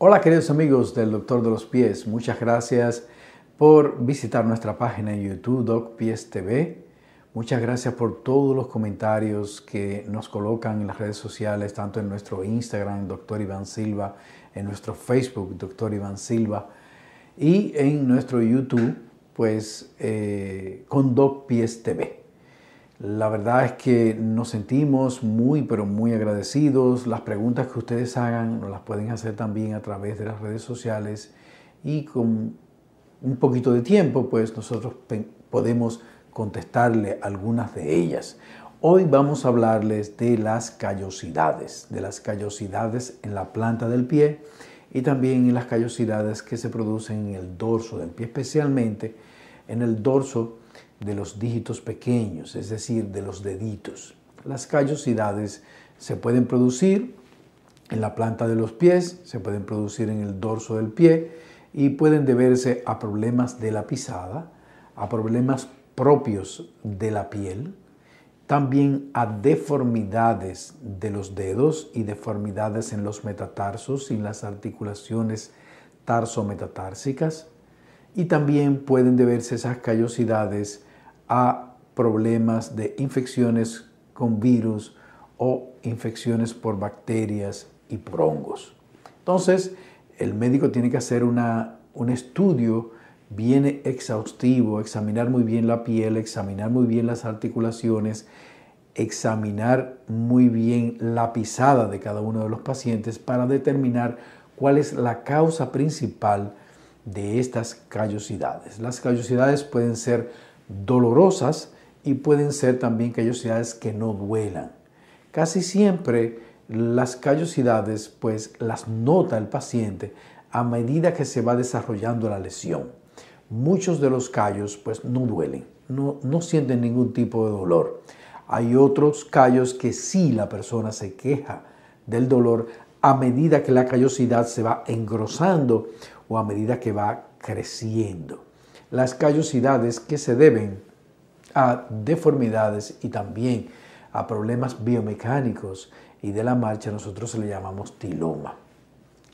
Hola queridos amigos del Doctor de los Pies, muchas gracias por visitar nuestra página en YouTube, Doc TV. Muchas gracias por todos los comentarios que nos colocan en las redes sociales, tanto en nuestro Instagram, Doctor Iván Silva, en nuestro Facebook, Doctor Iván Silva, y en nuestro YouTube, pues eh, con Doc TV. La verdad es que nos sentimos muy, pero muy agradecidos. Las preguntas que ustedes hagan nos las pueden hacer también a través de las redes sociales y con un poquito de tiempo, pues nosotros podemos contestarle algunas de ellas. Hoy vamos a hablarles de las callosidades, de las callosidades en la planta del pie y también en las callosidades que se producen en el dorso del pie, especialmente en el dorso de los dígitos pequeños, es decir, de los deditos. Las callosidades se pueden producir en la planta de los pies, se pueden producir en el dorso del pie y pueden deberse a problemas de la pisada, a problemas propios de la piel, también a deformidades de los dedos y deformidades en los metatarsos y las articulaciones tarso metatársicas Y también pueden deberse esas callosidades a problemas de infecciones con virus o infecciones por bacterias y por hongos. Entonces, el médico tiene que hacer un estudio bien exhaustivo, examinar muy bien la piel, examinar muy bien las articulaciones, examinar muy bien la pisada de cada uno de los pacientes para determinar cuál es la causa principal de estas callosidades. Las callosidades pueden ser dolorosas y pueden ser también callosidades que no duelan. Casi siempre las callosidades pues las nota el paciente a medida que se va desarrollando la lesión. Muchos de los callos pues no duelen, no, no sienten ningún tipo de dolor. Hay otros callos que sí la persona se queja del dolor a medida que la callosidad se va engrosando o a medida que va creciendo las callosidades que se deben a deformidades y también a problemas biomecánicos y de la marcha nosotros le llamamos tiloma.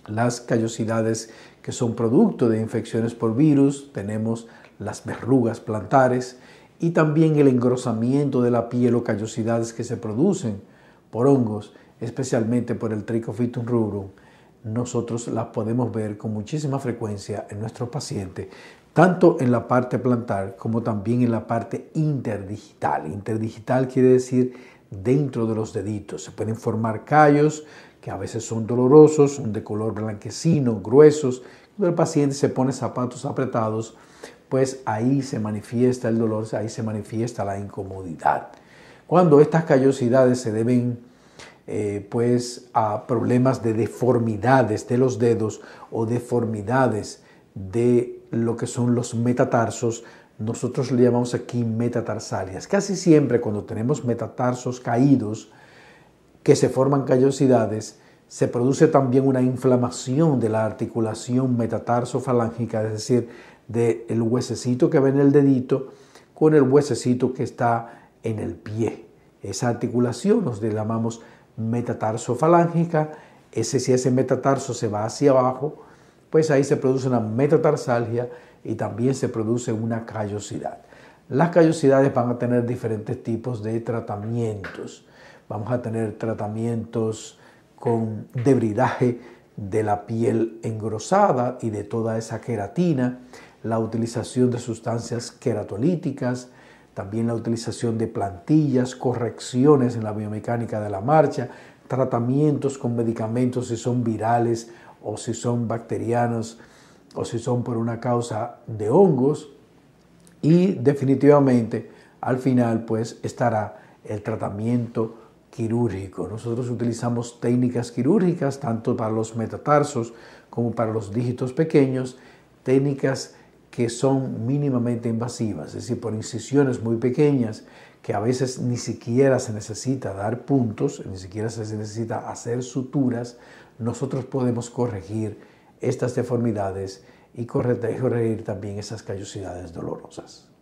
Las callosidades que son producto de infecciones por virus, tenemos las verrugas plantares y también el engrosamiento de la piel o callosidades que se producen por hongos, especialmente por el Trichophyton rubrum, nosotros las podemos ver con muchísima frecuencia en nuestros pacientes tanto en la parte plantar como también en la parte interdigital. Interdigital quiere decir dentro de los deditos. Se pueden formar callos que a veces son dolorosos, son de color blanquecino, gruesos. Cuando el paciente se pone zapatos apretados, pues ahí se manifiesta el dolor, ahí se manifiesta la incomodidad. Cuando estas callosidades se deben eh, pues a problemas de deformidades de los dedos o deformidades de lo que son los metatarsos. Nosotros le llamamos aquí metatarsalias. Casi siempre cuando tenemos metatarsos caídos, que se forman callosidades, se produce también una inflamación de la articulación metatarsofalángica, es decir, del huesecito que va en el dedito con el huesecito que está en el pie. Esa articulación nos llamamos metatarsofalángica. Ese, si ese metatarso se va hacia abajo, pues ahí se produce una metatarsalgia y también se produce una callosidad. Las callosidades van a tener diferentes tipos de tratamientos. Vamos a tener tratamientos con debridaje de la piel engrosada y de toda esa queratina, la utilización de sustancias queratolíticas, también la utilización de plantillas, correcciones en la biomecánica de la marcha, tratamientos con medicamentos si son virales o si son bacterianos o si son por una causa de hongos y definitivamente al final pues estará el tratamiento quirúrgico. Nosotros utilizamos técnicas quirúrgicas tanto para los metatarsos como para los dígitos pequeños, técnicas que son mínimamente invasivas, es decir, por incisiones muy pequeñas que a veces ni siquiera se necesita dar puntos, ni siquiera se necesita hacer suturas, nosotros podemos corregir estas deformidades y corregir también esas callosidades dolorosas.